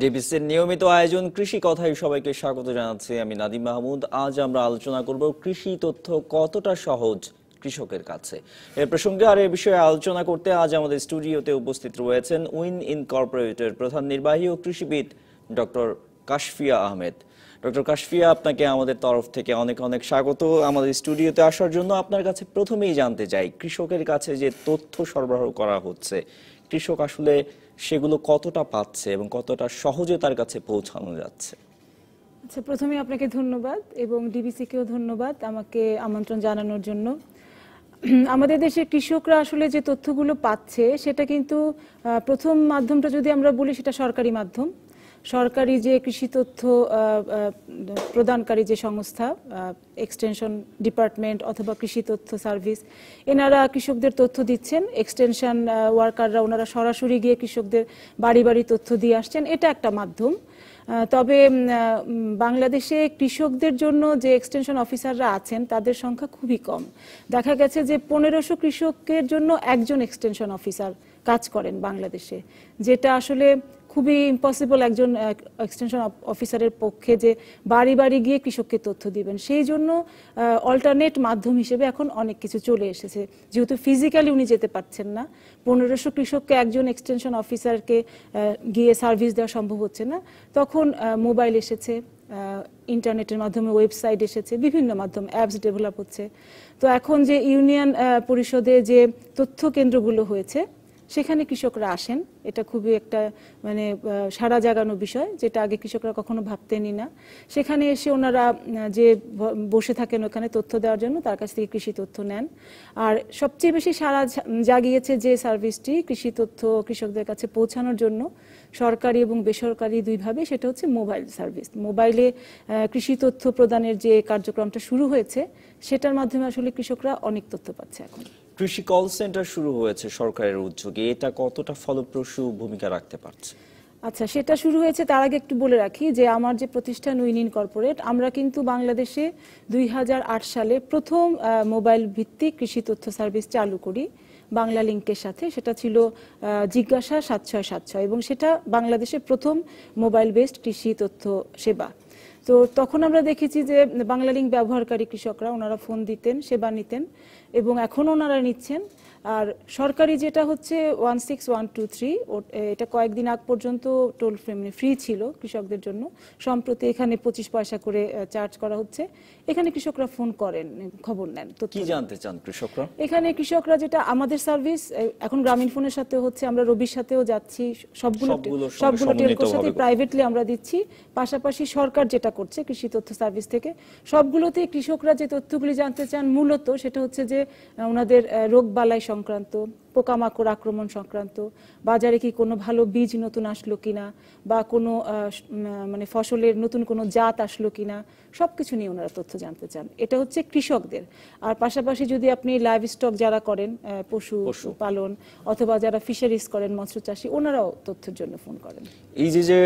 ডিবিসির নিয়মিত আয়োজন কৃষি কথায় সবাইকে স্বাগত জানাচ্ছি আমি নাদিম মাহমুদ আজ আমরা আলোচনা করব কৃষি তথ্য কতটা সহজ কৃষকের কাছে এর প্রসঙ্গে আর এ বিষয়ে আলোচনা করতে আজ আমাদের স্টুডিওতে উপস্থিত রয়েছেন উইন ইনকর্পোরেটের প্রধান নির্বাহী ও কৃষিবিদ ডক্টর কাশফিয়া আহমেদ ডক্টর কাশফিয়া আপনাকে আমাদের তরফ থেকে অনেক অনেক স্বাগত আমাদের স্টুডিওতে আসার জন্য আপনার কাছে প্রথমেই জানতে চাই কৃষকের কাছে যে তথ্য সরবরাহ করা হচ্ছে কৃষক আসলে সেগুলো কতটা পাচ্ছে এবং কতটা সহজে তার কাছে পৌঁছানো যাচ্ছে আচ্ছা প্রথমে আপনাকে ধন্যবাদ এবং ডিবিসিকেও ধন্যবাদ আমাকে আমন্ত্রণ জানানোর জন্য আমাদের দেশে কৃষকরা আসলে যে তথ্যগুলো পাচ্ছে সেটা কিন্তু প্রথম মাধ্যমটা যদি আমরা বলি সেটা সরকারি মাধ্যম সরকারি যে কৃষি তথ্য প্রদানকারী যে সংস্থা এক্সটেনশন ডিপার্টমেন্ট অথবা কৃষি তথ্য সার্ভিস এনারা কৃষকদের তথ্য দিচ্ছেন এক্সটেনশন ওয়ার্কাররা ওনারা সরাসরি গিয়ে কৃষকদের বাড়ি বাড়ি তথ্য দিয়ে আসছেন এটা একটা মাধ্যম তবে বাংলাদেশে কৃষকদের জন্য যে এক্সটেনশন অফিসাররা আছেন তাদের সংখ্যা খুবই কম দেখা গেছে যে পনেরোশো কৃষকের জন্য একজন এক্সটেনশন অফিসার কাজ করেন বাংলাদেশে যেটা আসলে খুবই ইম্পসিবল একজন এক্সটেনশন অফিসারের পক্ষে যে বাড়ি বাড়ি গিয়ে কৃষককে তথ্য দিবেন সেই জন্য অল্টারনেট মাধ্যম হিসেবে এখন অনেক কিছু চলে এসেছে যেহেতু ফিজিক্যালি উনি যেতে পারছেন না পনেরোশো কৃষককে একজন এক্সটেনশন অফিসারকে গিয়ে সার্ভিস দেওয়া সম্ভব হচ্ছে না তখন মোবাইল এসেছে ইন্টারনেটের মাধ্যমে ওয়েবসাইট এসেছে বিভিন্ন মাধ্যম অ্যাপস ডেভেলপ হচ্ছে তো এখন যে ইউনিয়ন পরিষদে যে তথ্য কেন্দ্রগুলো হয়েছে সেখানে কৃষকরা আসেন এটা খুবই একটা মানে সারা জাগানো বিষয় যেটা আগে কৃষকরা কখনো ভাবতেনি না সেখানে এসে ওনারা যে বসে থাকেন ওখানে তথ্য দেওয়ার জন্য তার কাছ থেকে কৃষি তথ্য নেন আর সবচেয়ে বেশি সারা জাগিয়েছে যে সার্ভিসটি কৃষি তথ্য কৃষকদের কাছে পৌঁছানোর জন্য সরকারি এবং বেসরকারি দুইভাবে সেটা হচ্ছে মোবাইল সার্ভিস মোবাইলে কৃষি তথ্য প্রদানের যে কার্যক্রমটা শুরু হয়েছে সেটার মাধ্যমে আসলে কৃষকরা অনেক তথ্য পাচ্ছে এখন কৃষি কল সেন্টার শুরু হয়েছে সরকারের উদ্যোগে এটা কতটা ফলপ্রসূ ভূমিকা রাখতে পারছে আচ্ছা সেটা শুরু হয়েছে তার আগে একটু বলে রাখি যে আমার যে প্রতিষ্ঠান উইনিন কর্পোরেট আমরা কিন্তু বাংলাদেশে দুই সালে প্রথম মোবাইল ভিত্তিক কৃষি তথ্য সার্ভিস চালু করি বাংলা লিঙ্কের সাথে সেটা ছিল জিজ্ঞাসা সাত ছয় সাত ছয় এবং সেটা বাংলাদেশে প্রথম মোবাইল বেসড কৃষি তথ্য সেবা তো তখন আমরা দেখেছি যে বাংলালিংক ব্যবহারকারী কৃষকরা ওনারা ফোন দিতেন সেবা নিতেন এবং এখন ওনারা নিচ্ছেন আর সরকারি যেটা হচ্ছে one six one two three এটা কয়েকদিন আগ পর্যন্ত টোল মানে ফ্রি ছিল কৃষকদের জন্য সম্প্রতি এখানে পঁচিশ পয়সা করে চার্জ করা হচ্ছে এখানে কৃষকরা ফোন করেন খবর নেন তো কি জানতে চান কৃষকরা এখানে কৃষকরা যেটা আমাদের সার্ভিস এখন গ্রামীণ ফোনের সাথে হচ্ছে আমরা রবির সাথেও যাচ্ছি সবগুলো সবগুলো টেলকোর সাথে প্রাইভেটলি আমরা দিচ্ছি পাশাপাশি সরকার যেটা করছে কৃষি তথ্য সার্ভিস থেকে সবগুলোতে কৃষকরা যে তথ্যগুলি জানতে চান মূলত সেটা হচ্ছে যে ওনাদের রোগ বালায় সংক্রান্ত পোকামাকড় আক্রমণ সংক্রান্ত বাজারে কি কোনো ভালো বীজ নতুন আসলো কিনা বা কোনো মানে ফসলের নতুন কোনো জাত আসলো কিনা সব কিছু নিয়ে ওনারা তথ্য জানতে চান এটা হচ্ছে কৃষকদের আর পাশাপাশি যদি আপনি লাইভ স্টক যারা করেন পশু পালন অথবা যারা ফিশারিজ করেন মৎস্য চাষি ওনারাও তথ্যের জন্য ফোন করেন এই যে যে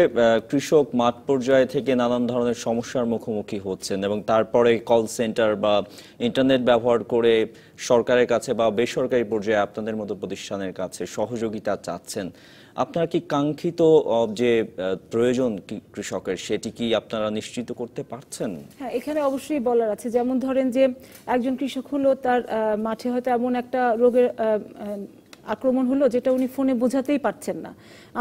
কৃষক মাঠ পর্যায়ে থেকে নানান ধরনের সমস্যার মুখোমুখি হচ্ছেন এবং তারপরে কল সেন্টার বা ইন্টারনেট ব্যবহার করে সরকারের কাছে বা বেসরকারি পর্যায়ে আপনাদের মতো প্রতিষ্ঠানের কাছে সহযোগিতা চাচ্ছেন আপনারা কি কাঙ্ক্ষিত যে প্রয়োজন কৃষকের সেটি কি আপনারা নিশ্চিত করতে পারছেন হ্যাঁ এখানে অবশ্যই বলার আছে যেমন ধরেন যে একজন কৃষক হলো তার মাঠে হয়তো এমন একটা রোগের আক্রমণ হলো যেটা উনি ফোনে বোঝাতেই পারছেন না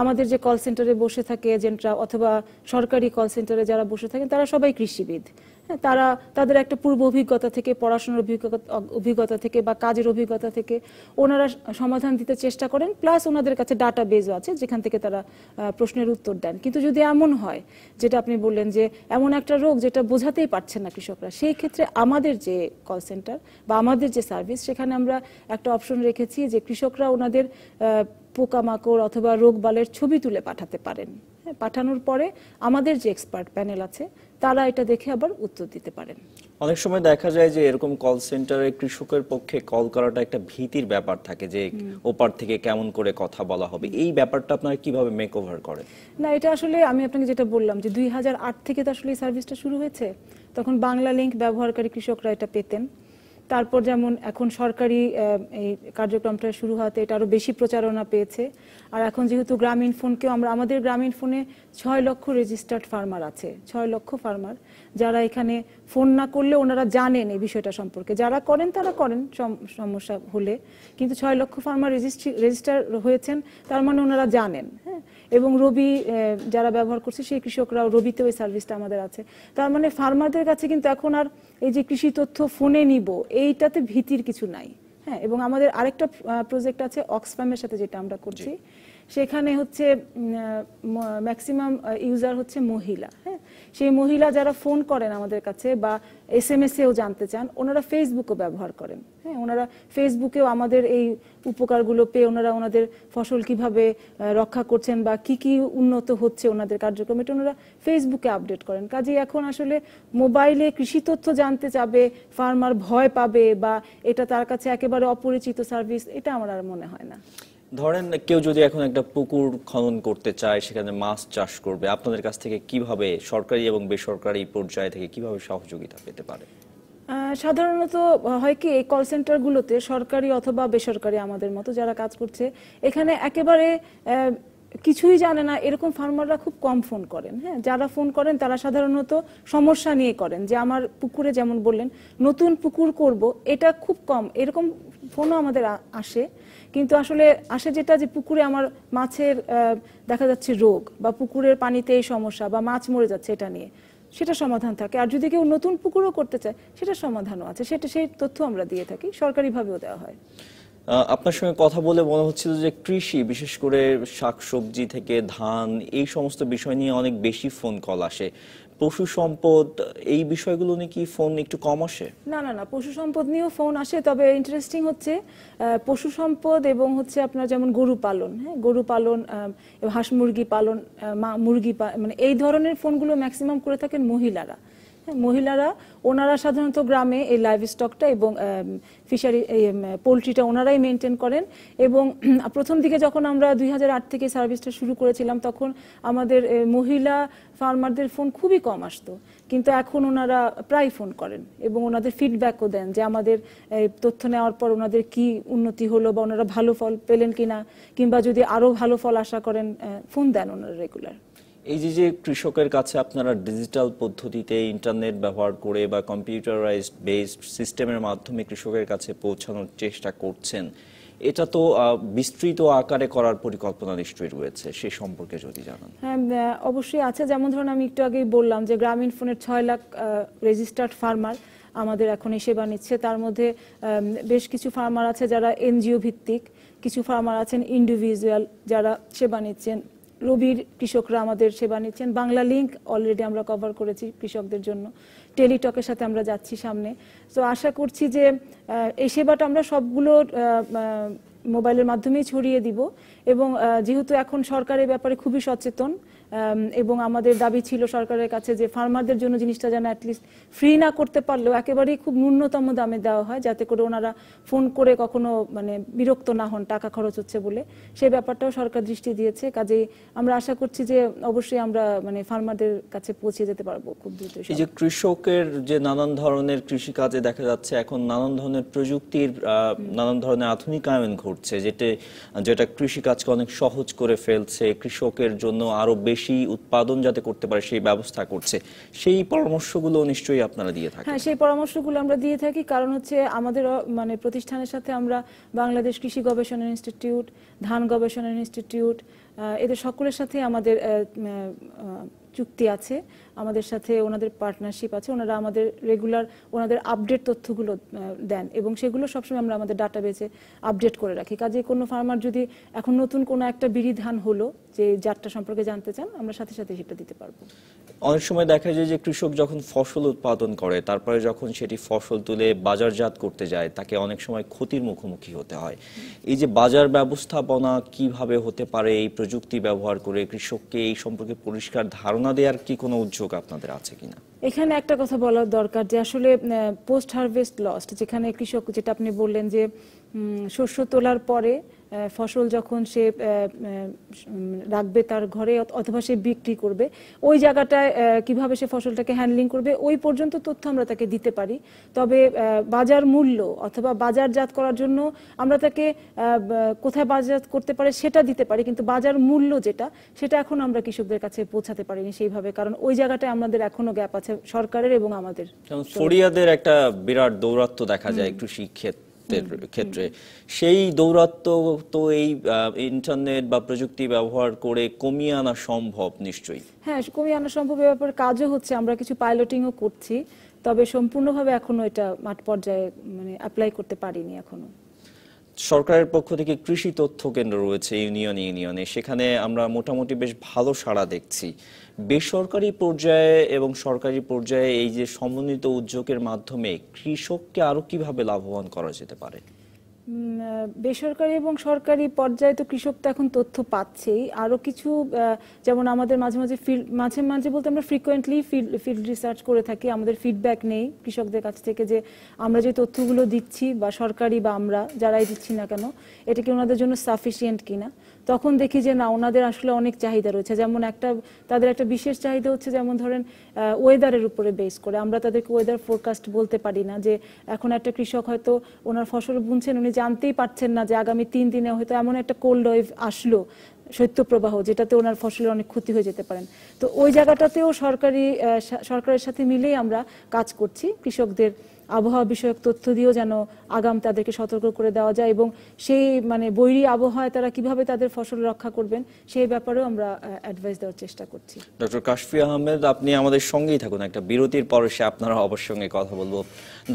আমাদের যে কল সেন্টারে বসে থাকে এজেন্টরা অথবা সরকারি কল সেন্টারে যারা বসে থাকেন তারা সবাই কৃষিবিদ হ্যাঁ, তারা তাদের একটা পূর্ব অভিজ্ঞতা থেকে পড়াশোনার অভিজ্ঞতা থেকে বা কাজের অভিজ্ঞতা থেকে ওনারা সমাধান দিতে চেষ্টা করেন প্লাস ওনাদের কাছে ডাটা বেজও আছে যেখান থেকে তারা প্রশ্নের উত্তর দেন কিন্তু যদি এমন হয় যেটা আপনি বললেন যে এমন একটা রোগ যেটা বোঝাতেই পারছেন না কৃষকরা সেই ক্ষেত্রে আমাদের যে কল সেন্টার বা আমাদের যে সার্ভিস সেখানে আমরা একটা অপশন রেখেছি যে কৃষকরা ওনাদের পোকামাকড় অথবা রোগবালের ছবি তুলে পাঠাতে পারেন হ্যাঁ, পাঠানোর পরে আমাদের যে এক্সপার্ট প্যানেল আছে তারা এটা দেখে আবার উত্তর দিতে পারেন অনেক সময় দেখা যায় যে এরকম কল সেন্টারে কৃষকের পক্ষে কল করাটা একটা ভীতির ব্যাপার থাকে যে ওপার থেকে কেমন করে কথা বলা হবে এই ব্যাপারটা আপনারা কিভাবে মেক ওভার করেন না এটা আসলে আমি আপনাকে যেটা বললাম যে দুই থেকে তো আসলে এই সার্ভিসটা শুরু হয়েছে তখন বাংলা লিঙ্ক ব্যবহারকারী কৃষকরা এটা পেতেন তারপর যেমন এখন সরকারি এই কার্যক্রমটা শুরু হতে এটা আরও বেশি প্রচারণা পেয়েছে আর এখন যেহেতু গ্রামীণ ফোনকেও আমরা আমাদের গ্রামীণ ফোনে ছয় লক্ষ রেজিস্টার্ড ফার্মার আছে ছয় লক্ষ ফার্মার যারা এখানে ফোন না করলে ওনারা জানেন এই বিষয়টা সম্পর্কে যারা করেন তারা করেন সমস্যা হলে কিন্তু ছয় লক্ষ ফার্মার রেজিস্ট্রি রেজিস্টার হয়েছেন তার মানে ওনারা জানেন হ্যাঁ এবং রবি যারা ব্যবহার করছে সেই কৃষকরাও রবিতেও এই সার্ভিসটা আমাদের আছে তার মানে ফার্মারদের কাছে কিন্তু এখন আর এই যে কৃষি তথ্য ফোনে নিব এইটাতে ভীতির কিছু নাই হ্যাঁ এবং আমাদের আরেকটা প্রজেক্ট আছে অক্সফ্যামের সাথে যেটা আমরা করছি সেখানে হচ্ছে ম্যাক্সিমাম ইউজার হচ্ছে মহিলা হ্যাঁ সেই মহিলা যারা ফোন করেন আমাদের কাছে বা এস এম এসেও জানতে চান ওনারা ফেসবুকও ব্যবহার করেন হ্যাঁ ওনারা ফেসবুকেও আমাদের এই উপকারগুলো পেয়ে ওনারা ওনাদের ফসল কিভাবে রক্ষা করছেন বা কি কি উন্নত হচ্ছে ওনাদের কার্যক্রম এটা ওনারা ফেসবুকে আপডেট করেন কাজে এখন আসলে মোবাইলে কৃষি তথ্য জানতে চাবে ফার্মার ভয় পাবে বা এটা তার কাছে একেবারে অপরিচিত সার্ভিস এটা আমার আর মনে হয় না ধরেন কেউ যদি এখন একটা পুকুর খনন করতে চায় সেখানে মাছ চাষ করবে আপনাদের কাছ থেকে কিভাবে সরকারি এবং বেসরকারি পর্যায়ে থেকে কিভাবে সহযোগিতা পেতে পারে সাধারণত হয় কি এই কল সেন্টারগুলোতে সরকারি অথবা বেসরকারি আমাদের মতো যারা কাজ করছে এখানে একেবারে কিছুই জানে না এরকম ফার্মাররা খুব কম ফোন করেন হ্যাঁ যারা ফোন করেন তারা সাধারণত সমস্যা নিয়ে করেন যে আমার পুকুরে যেমন বললেন নতুন পুকুর করব এটা খুব কম এরকম ফোনও আমাদের আসে কিন্তু আসলে আসে যেটা যে পুকুরে আমার মাছের দেখা যাচ্ছে রোগ বা পুকুরের পানিতে এই সমস্যা বা মাছ মরে যাচ্ছে এটা নিয়ে সেটা সমাধান থাকে আর যদি কেউ নতুন পুকুরও করতে চায় সেটা সমাধানও আছে সেটা সেই তথ্য আমরা দিয়ে থাকি সরকারিভাবেও দেওয়া হয় আপনার সঙ্গে কথা বলে মনে হচ্ছিল যে কৃষি বিশেষ করে শাকসবজি থেকে ধান এই সমস্ত বিষয় নিয়ে অনেক বেশি ফোন কল আসে পশু সম্পদ এই বিষয়গুলো নিয়ে কি ফোন একটু কম আসে না না না পশু সম্পদ নিয়েও ফোন আসে তবে ইন্টারেস্টিং হচ্ছে পশু সম্পদ এবং হচ্ছে আপনার যেমন গরু পালন হ্যাঁ গরু পালন হাঁস মুরগি পালন মুরগি মানে এই ধরনের ফোনগুলো ম্যাক্সিমাম করে থাকেন মহিলারা মহিলারা ওনারা সাধারণত গ্রামে এই লাইভ স্টকটা এবং ফিশারি পোলট্রিটা ওনারাই মেনটেন করেন এবং প্রথম দিকে যখন আমরা দুই থেকে সার্ভিসটা শুরু করেছিলাম তখন আমাদের মহিলা ফার্মারদের ফোন খুবই কম আসতো কিন্তু এখন ওনারা প্রায় ফোন করেন এবং ওনাদের ফিডব্যাকও দেন যে আমাদের তথ্য নেওয়ার পর ওনাদের কি উন্নতি হলো বা ওনারা ভালো ফল পেলেন কিনা কিংবা যদি আরও ভালো ফল আশা করেন ফোন দেন ওনারা রেগুলার এই যে যে কৃষকের কাছে আপনারা ডিজিটাল পদ্ধতিতে ইন্টারনেট ব্যবহার করে বা কম্পিউটারাইজড বেসড সিস্টেমের মাধ্যমে কৃষকের কাছে পৌঁছানোর চেষ্টা করছেন এটা তো বিস্তৃত আকারে করার পরিকল্পনা নিশ্চয়ই রয়েছে সে সম্পর্কে যদি জানান হ্যাঁ অবশ্যই আছে যেমন ধরুন আমি একটু আগেই বললাম যে গ্রামীণ ফোনের ছয় লাখ রেজিস্টার্ড ফার্মার আমাদের এখন এই সেবা নিচ্ছে তার মধ্যে বেশ কিছু ফার্মার আছে যারা এনজিও ভিত্তিক কিছু ফার্মার আছেন ইন্ডিভিজুয়াল যারা সেবা নিচ্ছেন রবির কৃষকরা আমাদের সেবা নিচ্ছেন বাংলা লিঙ্ক অলরেডি আমরা কভার করেছি কৃষকদের জন্য টেলিটকের সাথে আমরা যাচ্ছি সামনে তো আশা করছি যে এই সেবাটা আমরা সবগুলো মোবাইলের মাধ্যমেই ছড়িয়ে দিব এবং যেহেতু এখন সরকারের ব্যাপারে খুবই সচেতন এবং আমাদের দাবি ছিল সরকারের কাছে যে ফার্মারদের জন্য জিনিসটা যেন অ্যাটলিস্ট ফ্রি না করতে পারলেও একেবারেই খুব ন্যূনতম দামে দেওয়া হয় যাতে করে ওনারা ফোন করে কখনো মানে বিরক্ত না হন টাকা খরচ হচ্ছে বলে সেই ব্যাপারটাও সরকার দৃষ্টি দিয়েছে কাজেই আমরা আশা করছি যে অবশ্যই আমরা মানে ফার্মারদের কাছে পৌঁছে যেতে পারবো খুব দ্রুত এই যে কৃষকের যে নানান ধরনের কৃষি কাজে দেখা যাচ্ছে এখন নানান ধরনের প্রযুক্তির নানান ধরনের আধুনিকায়ন ঘটছে যেটা যেটা কৃষিকাজ কাজকে অনেক সহজ করে ফেলছে কৃষকের জন্য আরো বেশি উৎপাদন যাতে করতে পারে সেই ব্যবস্থা করছে সেই পরামর্শগুলো নিশ্চয়ই আপনারা দিয়ে থাকেন হ্যাঁ সেই পরামর্শগুলো আমরা দিয়ে থাকি কারণ হচ্ছে আমাদের মানে প্রতিষ্ঠানের সাথে আমরা বাংলাদেশ কৃষি গবেষণা ইনস্টিটিউট ধান গবেষণা ইনস্টিটিউট এদের সকলের সাথে আমাদের চুক্তি আছে আমাদের সাথে ওনাদের পার্টনারশিপ আছে ওনারা আমাদের রেগুলার ওনাদের আপডেট তথ্যগুলো দেন এবং সেগুলো সবসময় আমরা আমাদের ডাটাবেসে আপডেট করে রাখি কাজে কোনো ফার্মার যদি এখন নতুন কোনো একটা বিড়ি ধান হলো যে জাতটা সম্পর্কে জানতে চান আমরা সাথে সাথে সেটা দিতে পারবো অনেক সময় দেখা যায় যে কৃষক যখন ফসল উৎপাদন করে তারপরে যখন সেটি ফসল তুলে বাজারজাত করতে যায় তাকে অনেক সময় ক্ষতির মুখোমুখি হতে হয় এই যে বাজার ব্যবস্থাপনা কিভাবে হতে পারে এই প্রযুক্তি ব্যবহার করে কৃষককে এই সম্পর্কে পরিষ্কার ধারণা দেওয়ার কি কোনো উদ্যোগ আপনাদের আছে কিনা এখানে একটা কথা বলার দরকার যে আসলে পোস্ট হারভেস্ট লস্ট যেখানে কৃষক যেটা আপনি বললেন যে শস্য তোলার পরে ফসল যখন সে রাখবে তার ঘরে অথবা সে বিক্রি করবে ওই জায়গাটায় কিভাবে সে ফসলটাকে হ্যান্ডলিং করবে ওই পর্যন্ত তথ্য আমরা তাকে দিতে পারি তবে বাজার মূল্য অথবা বাজারজাত করার জন্য আমরা তাকে কোথায় বাজারজাত করতে পারে সেটা দিতে পারি কিন্তু বাজার মূল্য যেটা সেটা এখন আমরা কৃষকদের কাছে পৌঁছাতে পারিনি সেইভাবে কারণ ওই জায়গাটায় আমাদের এখনো গ্যাপ আছে সরকারের এবং আমাদের ফরিয়াদের একটা বিরাট দৌরাত্ম দেখা যায় কৃষি ক্ষেত্রে ক্ষেত্রে সেই দৌরাত্ম তো এই ইন্টারনেট বা প্রযুক্তি ব্যবহার করে কমিয়ে আনা সম্ভব নিশ্চয়ই হ্যাঁ কমিয়ে আনা সম্ভব ব্যাপারে কাজও হচ্ছে আমরা কিছু পাইলটিংও করছি তবে সম্পূর্ণভাবে এখনো এটা মাঠ পর্যায়ে মানে অ্যাপ্লাই করতে পারিনি এখনো সরকারের পক্ষ থেকে কৃষি তথ্য কেন্দ্র রয়েছে ইউনিয়ন ইউনিয়নে সেখানে আমরা মোটামুটি বেশ ভালো সাড়া দেখছি বেসরকারি পর্যায়ে এবং সরকারি পর্যায়ে এই যে সমন্বিত উদ্যোগের মাধ্যমে কৃষককে আরো কিভাবে লাভবান করা যেতে পারে বেসরকারি এবং সরকারি পর্যায়ে তো কৃষক তো এখন তথ্য পাচ্ছেই আরও কিছু যেমন আমাদের মাঝে মাঝে ফিল্ড মাঝে মাঝে বলতে আমরা ফ্রিকোয়েন্টলি ফিল্ড ফিল্ড রিসার্চ করে থাকি আমাদের ফিডব্যাক নেই কৃষকদের কাছ থেকে যে আমরা যে তথ্যগুলো দিচ্ছি বা সরকারি বা আমরা যারাই দিচ্ছি না কেন এটা কি ওনাদের জন্য সাফিসিয়েন্ট কিনা তখন দেখি যে না ওনাদের আসলে অনেক চাহিদা রয়েছে যেমন একটা তাদের একটা বিশেষ চাহিদা হচ্ছে যেমন ধরেন ওয়েদারের উপরে বেস করে আমরা তাদেরকে ওয়েদার ফোরকাস্ট বলতে পারি না যে এখন একটা কৃষক হয়তো ওনার ফসল বুনছেন উনি জানতেই পারছেন না যে আগামী তিন দিনে হয়তো এমন একটা কোল্ড ওয়েভ আসলো শৈত্যপ্রবাহ যেটাতে ওনার ফসলের অনেক ক্ষতি হয়ে যেতে পারেন তো ওই জায়গাটাতেও সরকারি সরকারের সাথে মিলেই আমরা কাজ করছি কৃষকদের আবহাওয়া বিষয়ক তথ্য দিয়েও যেন আগাম তাদেরকে সতর্ক করে দেওয়া যায় এবং সেই মানে বৈরী আবহাওয়ায় তারা কিভাবে তাদের ফসল রক্ষা করবেন সেই ব্যাপারেও আমরা অ্যাডভাইস দেওয়ার চেষ্টা করছি ডক্টর কাশফি আহমেদ আপনি আমাদের সঙ্গেই থাকুন একটা বিরতির পর সে আপনারা অবশ্যই কথা বলবো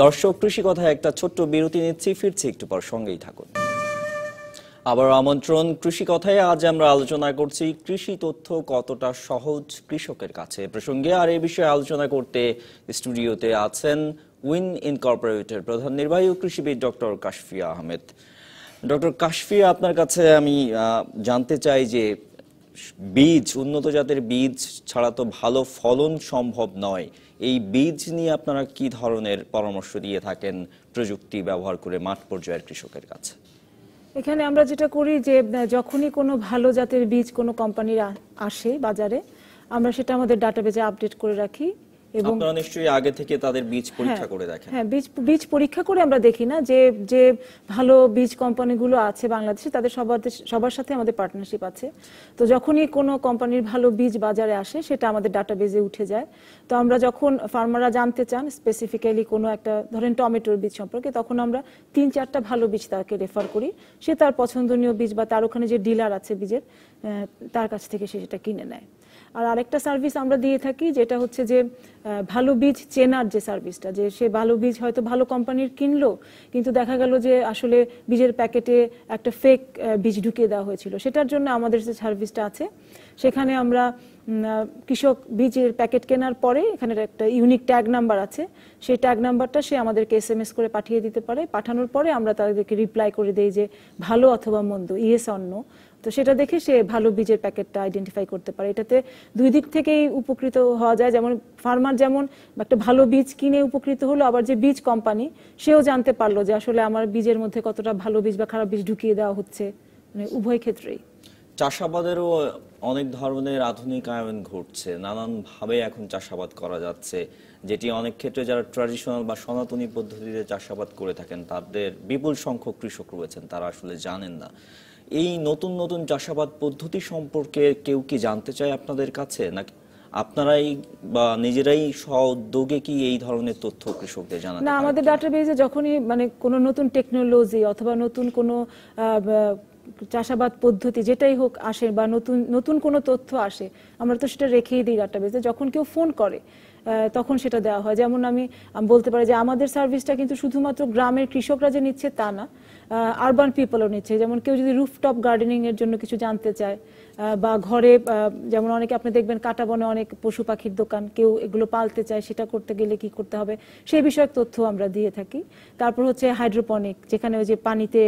দর্শক কৃষি কথায় একটা ছোট্ট বিরতি নিচ্ছি ফিরছি একটু পর সঙ্গেই থাকুন আবার আমন্ত্রণ কৃষি কথায় আজ আমরা আলোচনা করছি কৃষি তথ্য কতটা সহজ কৃষকের কাছে প্রসঙ্গে আর এই বিষয়ে আলোচনা করতে স্টুডিওতে আছেন উইন ইনকর্পোরেটের প্রধান নির্বাহী কৃষিবিদ ডক্টর কাশফিয়া আহমেদ ডক্টর কাশফিয়া আপনার কাছে আমি জানতে চাই যে বীজ উন্নত জাতের বীজ ছাড়া তো ভালো ফলন সম্ভব নয় এই বীজ নিয়ে আপনারা কি ধরনের পরামর্শ দিয়ে থাকেন প্রযুক্তি ব্যবহার করে মাঠ পর্যায়ের কৃষকের কাছে এখানে আমরা যেটা করি যে যখনই কোনো ভালো জাতের বীজ কোনো কোম্পানির আসে বাজারে আমরা সেটা আমাদের ডাটাবেজে আপডেট করে রাখি এবং আপনারা নিশ্চয়ই আগে থেকে তাদের বীজ হ্যাঁ, পরীক্ষা করে দেখেন হ্যাঁ বীজ বীজ পরীক্ষা করে আমরা দেখি না যে যে ভালো বীজ কোম্পানিগুলো আছে বাংলাদেশে তাদের সবার সবার সাথে আমাদের পার্টনারশিপ আছে তো যখনই কোনো কোম্পানির ভালো বীজ বাজারে আসে সেটা আমাদের ডাটাবেজে উঠে যায় তো আমরা যখন ফার্মাররা জানতে চান স্পেসিফিক্যালি কোনো একটা ধরেন টমেটোর বীজ সম্পর্কে তখন আমরা তিন চারটা ভালো বীজ তাকে রেফার করি সে তার পছন্দনীয় বীজ বা তার ওখানে যে ডিলার আছে বীজের তার কাছ থেকে সে সেটা কিনে নেয় আর আরেকটা সার্ভিস আমরা দিয়ে থাকি যেটা হচ্ছে যে ভালো বীজ চেনার যে সার্ভিসটা যে সে ভালো বীজ হয়তো ভালো কোম্পানির কিনলো কিন্তু দেখা গেল যে আসলে বীজের প্যাকেটে একটা ফেক বীজ ঢুকিয়ে দেওয়া হয়েছিল সেটার জন্য আমাদের যে সার্ভিসটা আছে সেখানে আমরা কৃষক বীজের প্যাকেট কেনার পরে এখানে একটা ইউনিক ট্যাগ নাম্বার আছে সেই ট্যাগ নাম্বারটা সে আমাদেরকে এস এম এস করে পাঠিয়ে দিতে পারে পাঠানোর পরে আমরা তাদেরকে রিপ্লাই করে দিই যে ভালো অথবা মন্দ ইয়েস অন্য তো সেটা দেখে সে ভালো বীজের প্যাকেটটা আইডেন্টিফাই করতে পারে এটাতে দুই দিক থেকেই উপকৃত হওয়া যায় যেমন ফার্মার যেমন একটা ভালো বীজ কিনে উপকৃত হলো আবার যে বীজ কোম্পানি সেও জানতে পারলো যে আসলে আমার বীজের মধ্যে কতটা ভালো বীজ বা খারাপ বীজ ঢুকিয়ে দেওয়া হচ্ছে মানে উভয় ক্ষেত্রেই চাষাবাদেরও অনেক ধরনের আধুনিকায়ন ঘটছে নানানভাবে এখন চাষাবাদ করা যাচ্ছে যেটি অনেক ক্ষেত্রে যারা ট্র্যাডিশনাল বা সনাতনী পদ্ধতিতে চাষাবাদ করে থাকেন তাদের বিপুল সংখ্যক কৃষক রয়েছেন তারা আসলে জানেন না এই নতুন নতুন চাষাবাদ পদ্ধতি সম্পর্কে কেউ কি জানতে চায় আপনাদের কাছে নাকি আপনারাই বা নিজেরাই সদ্যোগে কি এই ধরনের তথ্য কৃষকদের জানান না আমাদের ডাটাবেজে যখনই মানে কোনো নতুন টেকনোলজি অথবা নতুন কোনো চাষাবাদ পদ্ধতি যেটাই হোক আসে বা নতুন নতুন কোনো তথ্য আসে আমরা তো সেটা রেখেই দিই ডাটাবেজে যখন কেউ ফোন করে তখন সেটা দেওয়া হয় যেমন আমি বলতে পারি যে আমাদের সার্ভিসটা কিন্তু শুধুমাত্র গ্রামের কৃষকরা যে নিচ্ছে তা না আরবান পিপলও নিচ্ছে যেমন কেউ যদি রুফটপ গার্ডেনিং এর জন্য কিছু জানতে চায় বা ঘরে যেমন অনেকে আপনি দেখবেন কাটা বনে অনেক পশু পাখির দোকান কেউ এগুলো পালতে চায় সেটা করতে গেলে কি করতে হবে সেই বিষয়ক তথ্য আমরা দিয়ে থাকি তারপর হচ্ছে হাইড্রোপনিক যেখানে ওই যে পানিতে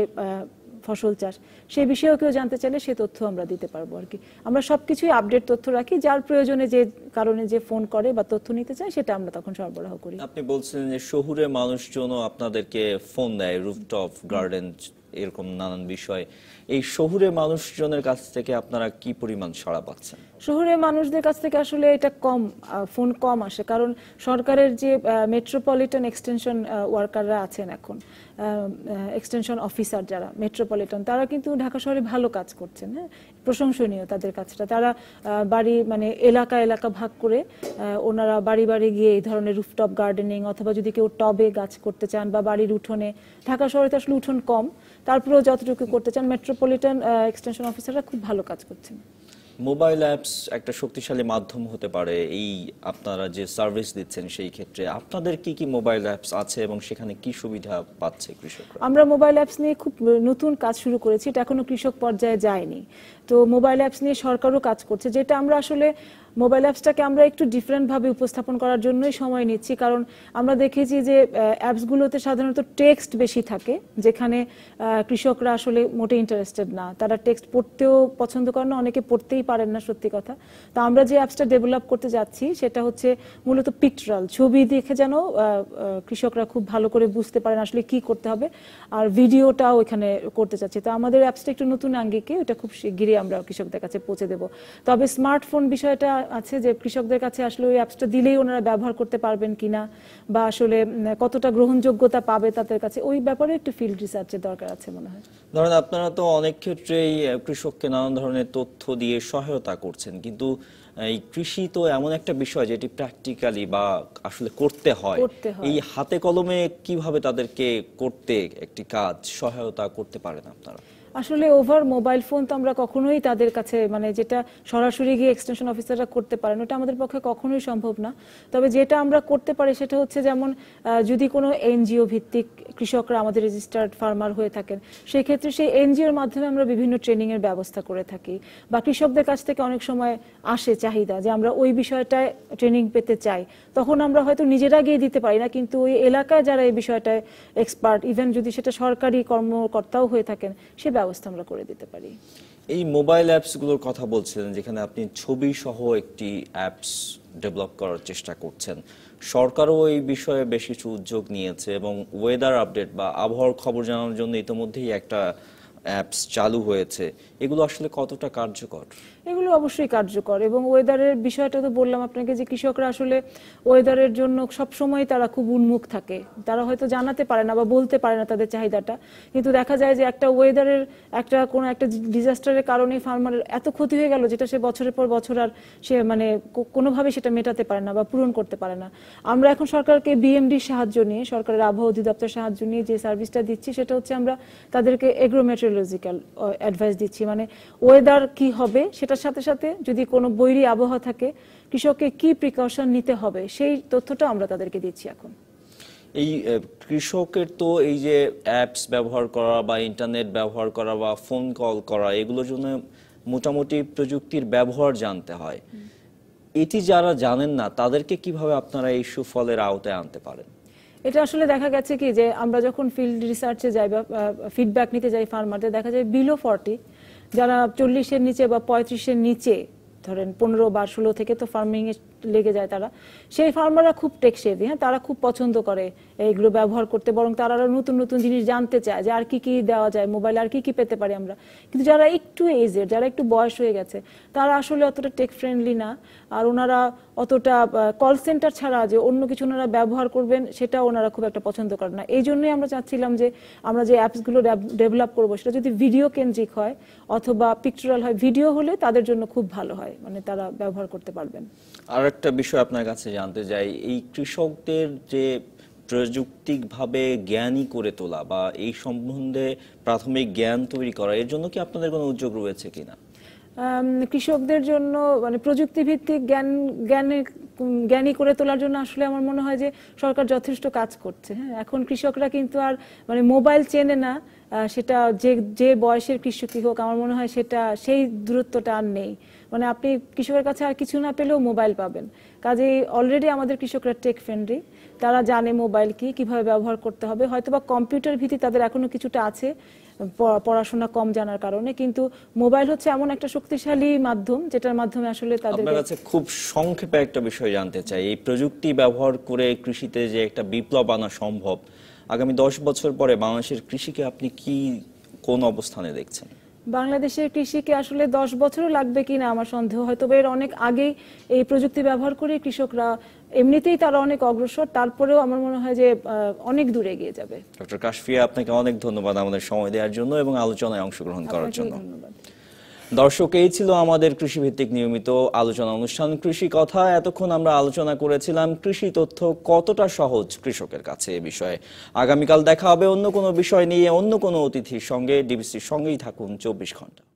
ফসল চাষ সেই বিষয়েও কেউ জানতে চাইলে সে তথ্য আমরা দিতে পারবো আর কি আমরা সব কিছুই আপডেট তথ্য রাখি যার প্রয়োজনে যে কারণে যে ফোন করে বা তথ্য নিতে চায় সেটা আমরা তখন সরবরাহ করি আপনি বলছিলেন যে শহুরে মানুষজনও আপনাদেরকে ফোন দেয় রুফটপ গার্ডেন এরকম নানান বিষয় এই শহুরে মানুষজনের কাছ থেকে আপনারা কি পরিমাণ সাড়া পাচ্ছেন শহরে মানুষদের কাছ থেকে আসলে এটা কম ফোন কম আসে কারণ সরকারের যে মেট্রোপলিটন এক্সটেনশন ওয়ার্কাররা আছেন এখন এক্সটেনশন অফিসার যারা মেট্রোপলিটন তারা কিন্তু ঢাকা শহরে ভালো কাজ করছেন হ্যাঁ প্রশংসনীয় তাদের কাজটা তারা বাড়ি মানে এলাকা এলাকা ভাগ করে ওনারা বাড়ি বাড়ি গিয়ে এই ধরনের রুফটপ গার্ডেনিং অথবা যদি কেউ টবে গাছ করতে চান বা বাড়ির উঠোনে ঢাকা শহরে তো আসলে উঠোন কম তারপরেও যতটুকু করতে চান মেট্রোপলিটন এক্সটেনশন অফিসাররা খুব ভালো কাজ করছেন মোবাইল অ্যাপস একটা শক্তিশালী মাধ্যম হতে পারে এই আপনারা যে সার্ভিস দিচ্ছেন সেই ক্ষেত্রে আপনাদের কি কি মোবাইল অ্যাপস আছে এবং সেখানে কি সুবিধা পাচ্ছে কৃষকরা আমরা মোবাইল অ্যাপস নিয়ে খুব নতুন কাজ শুরু করেছি এটা এখনো কৃষক পর্যায়ে যায়নি তো মোবাইল অ্যাপস নিয়ে সরকারও কাজ করছে যেটা আমরা আসলে মোবাইল অ্যাপসটাকে আমরা একটু ডিফারেন্টভাবে উপস্থাপন করার জন্যই সময় নিচ্ছি কারণ আমরা দেখেছি যে অ্যাপসগুলোতে সাধারণত টেক্সট বেশি থাকে যেখানে কৃষকরা আসলে মোটে ইন্টারেস্টেড না তারা টেক্সট পড়তেও পছন্দ করে না অনেকে পড়তেই পারেন না সত্যি কথা তো আমরা যে অ্যাপসটা ডেভেলপ করতে যাচ্ছি সেটা হচ্ছে মূলত পিকট্রাল ছবি দেখে যেন কৃষকরা খুব ভালো করে বুঝতে পারেন আসলে কি করতে হবে আর ভিডিওটাও এখানে করতে চাচ্ছি তো আমাদের অ্যাপসটা একটু নতুন আঙ্গিকে ওটা খুব শিগগিরই আমরা কৃষকদের কাছে পৌঁছে দেব তবে স্মার্টফোন বিষয়টা আছে যে কৃষকদের কাছে আসলে ওই অ্যাপসটা দিলেই ওনারা ব্যবহার করতে পারবেন কিনা বা আসলে কতটা গ্রহণযোগ্যতা পাবে তাদের কাছে ওই ব্যাপারে একটু ফিল্ড রিসার্চের দরকার আছে মনে হয় ধরেন আপনারা তো অনেক ক্ষেত্রেই কৃষককে নানান ধরনের তথ্য দিয়ে সহায়তা করছেন কিন্তু এই কৃষি তো এমন একটা বিষয় যেটি প্র্যাকটিক্যালি বা আসলে করতে হয় এই হাতে কলমে কিভাবে তাদেরকে করতে একটি কাজ সহায়তা করতে পারেন আপনারা আসলে ওভার মোবাইল ফোন তো আমরা কখনোই তাদের কাছে মানে যেটা সরাসরি গিয়ে এক্সটেনশন অফিসাররা করতে পারেন ওটা আমাদের পক্ষে কখনোই সম্ভব না তবে যেটা আমরা করতে পারি সেটা হচ্ছে যেমন যদি কোনো এনজিও ভিত্তিক কৃষকরা আমাদের রেজিস্টার্ড ফার্মার হয়ে থাকেন সেক্ষেত্রে সেই এনজিওর মাধ্যমে আমরা বিভিন্ন ট্রেনিংয়ের ব্যবস্থা করে থাকি বা কৃষকদের কাছ থেকে অনেক সময় আসে চাহিদা যে আমরা ওই বিষয়টায় ট্রেনিং পেতে চাই তখন আমরা হয়তো নিজেরা গিয়ে দিতে পারি না কিন্তু ওই এলাকায় যারা এই বিষয়টায় এক্সপার্ট ইভেন যদি সেটা সরকারি কর্মকর্তাও হয়ে থাকেন সে ব্যবস্থা আমরা করে দিতে পারি এই মোবাইল অ্যাপসগুলোর কথা বলছিলেন যেখানে আপনি ছবি সহ একটি অ্যাপস ডেভেলপ করার চেষ্টা করছেন সরকারও এই বিষয়ে বেশ কিছু উদ্যোগ নিয়েছে এবং ওয়েদার আপডেট বা আবহাওয়ার খবর জানানোর জন্য ইতিমধ্যেই একটা অ্যাপস চালু হয়েছে এগুলো আসলে কতটা কার্যকর এগুলো অবশ্যই কার্যকর এবং ওয়েদারের বিষয়টা তো বললাম আপনাকে যে কৃষকরা আসলে ওয়েদারের জন্য সবসময় তারা খুব উন্মুখ থাকে তারা হয়তো জানাতে পারে না বা বলতে পারে না তাদের চাহিদাটা কিন্তু দেখা যায় যে একটা ওয়েদারের একটা কোনো একটা ডিজাস্টারের কারণে ফার্মারের এত ক্ষতি হয়ে গেল যেটা সে বছরের পর বছর আর সে মানে কোনোভাবে সেটা মেটাতে পারে না বা পূরণ করতে পারে না আমরা এখন সরকারকে বিএমডির সাহায্য নিয়ে সরকারের আবহাওয়া অধিদপ্তর সাহায্য নিয়ে যে সার্ভিসটা দিচ্ছি সেটা হচ্ছে আমরা তাদেরকে এগ্রোমেট্রোলজিক্যাল অ্যাডভাইস দিচ্ছি মানে ওয়েদার কি হবে সেটা সেটার সাথে সাথে যদি কোনো বৈরী আবহাওয়া থাকে কৃষককে কি প্রিকশন নিতে হবে সেই তথ্যটা আমরা তাদেরকে দিচ্ছি এখন এই কৃষকের তো এই যে অ্যাপস ব্যবহার করা বা ইন্টারনেট ব্যবহার করা বা ফোন কল করা এগুলোর জন্য মোটামুটি প্রযুক্তির ব্যবহার জানতে হয় এটি যারা জানেন না তাদেরকে কিভাবে আপনারা এই সুফলের আওতায় আনতে পারেন এটা আসলে দেখা গেছে কি যে আমরা যখন ফিল্ড রিসার্চে যাই বা ফিডব্যাক নিতে যাই ফার্মারদের দেখা যায় বিলো ফর্টি যারা চল্লিশের নিচে বা পঁয়ত্রিশের নিচে ধরেন পনেরো বা ষোলো থেকে তো ফার্মিং লেগে যায় তারা সেই ফার্মাররা খুব টেকসেভি হ্যাঁ তারা খুব পছন্দ করে এইগুলো ব্যবহার করতে বরং তারা আরো নতুন নতুন জিনিস জানতে চায় যে আর কি কি দেওয়া যায় মোবাইলে আর কি কি পেতে পারি আমরা কিন্তু যারা একটু এজের যারা একটু বয়স হয়ে গেছে তারা আসলে অতটা টেক ফ্রেন্ডলি না আর ওনারা অতটা কল সেন্টার ছাড়া যে অন্য কিছু ওনারা ব্যবহার করবেন সেটা ওনারা খুব একটা পছন্দ করেন না এই জন্যই আমরা চাচ্ছিলাম যে আমরা যে অ্যাপসগুলো ডেভেলপ করবো সেটা যদি ভিডিও কেন্দ্রিক হয় অথবা পিকচারাল হয় ভিডিও হলে তাদের জন্য খুব ভালো হয় মানে তারা ব্যবহার করতে পারবেন আর আরেকটা বিষয় আপনার কাছে জানতে চাই এই কৃষকদের যে প্রযুক্তিকভাবে জ্ঞানী করে তোলা বা এই সম্বন্ধে প্রাথমিক জ্ঞান তৈরি করা এর জন্য কি আপনাদের কোনো উদ্যোগ রয়েছে কিনা কৃষকদের জন্য মানে প্রযুক্তিভিত্তিক জ্ঞান জ্ঞানের জ্ঞানী করে তোলার জন্য আসলে আমার মনে হয় যে সরকার যথেষ্ট কাজ করছে হ্যাঁ এখন কৃষকরা কিন্তু আর মানে মোবাইল চেনে না সেটা যে যে বয়সের কৃষকই হোক আমার মনে হয় সেটা সেই দূরত্বটা আর নেই মানে আপনি কৃষকের কাছে আর কিছু না পেলেও মোবাইল পাবেন কাজে অলরেডি আমাদের কৃষকরা টেক ফ্রেন্ডলি তারা জানে মোবাইল কি কিভাবে ব্যবহার করতে হবে হয়তো বা কম্পিউটার ভিত্তি তাদের এখনো কিছুটা আছে পড়াশোনা কম জানার কারণে কিন্তু মোবাইল হচ্ছে এমন একটা শক্তিশালী মাধ্যম যেটার মাধ্যমে আসলে তাদের কাছে খুব সংক্ষেপে একটা বিষয় জানতে চাই এই প্রযুক্তি ব্যবহার করে কৃষিতে যে একটা বিপ্লব আনা সম্ভব আগামী দশ বছর পরে বাংলাদেশের কৃষিকে আপনি কি কোন অবস্থানে দেখছেন বাংলাদেশের কৃষিকে আসলে দশ বছরও লাগবে কিনা আমার সন্দেহ হয়তো এর অনেক আগেই এই প্রযুক্তি ব্যবহার করে কৃষকরা এমনিতেই তারা অনেক অগ্রসর তারপরেও আমার মনে হয় যে অনেক দূরে এগিয়ে যাবে ডক্টর কাশফিয়া আপনাকে অনেক ধন্যবাদ আমাদের সময় দেওয়ার জন্য এবং আলোচনায় অংশগ্রহণ করার জন্য ধন্যবাদ দর্শক এই ছিল আমাদের কৃষিভিত্তিক নিয়মিত আলোচনা অনুষ্ঠান কৃষি কথা এতক্ষণ আমরা আলোচনা করেছিলাম কৃষি তথ্য কতটা সহজ কৃষকের কাছে এ বিষয়ে আগামীকাল দেখা হবে অন্য কোনো বিষয় নিয়ে অন্য কোনো অতিথির সঙ্গে ডিবিসির সঙ্গেই থাকুন চব্বিশ ঘন্টা